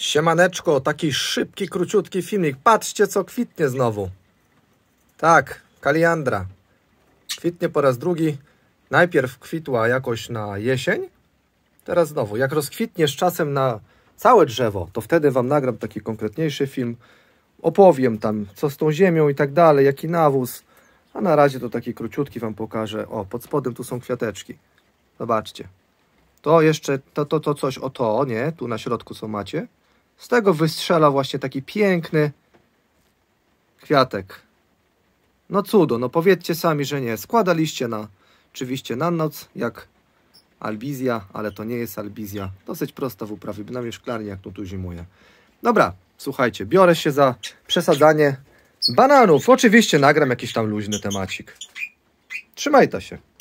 Siemaneczko, taki szybki, króciutki filmik. Patrzcie, co kwitnie znowu. Tak, kaliandra. Kwitnie po raz drugi. Najpierw kwitła jakoś na jesień, teraz znowu. Jak rozkwitnie z czasem na całe drzewo, to wtedy Wam nagram taki konkretniejszy film. Opowiem tam, co z tą ziemią i tak dalej, jaki nawóz. A na razie to taki króciutki Wam pokażę. O, pod spodem tu są kwiateczki. Zobaczcie. To jeszcze, to, to, to coś, o to, nie? Tu na środku są macie. Z tego wystrzela właśnie taki piękny kwiatek. No cudo, no powiedzcie sami, że nie. Składaliście na, oczywiście na noc, jak albizja, ale to nie jest albizja. Dosyć prosta w uprawie, bynajmniej w szklarni, jak tu tu zimuje. Dobra, słuchajcie, biorę się za przesadzanie bananów. Oczywiście nagram jakiś tam luźny temacik. Trzymajcie się.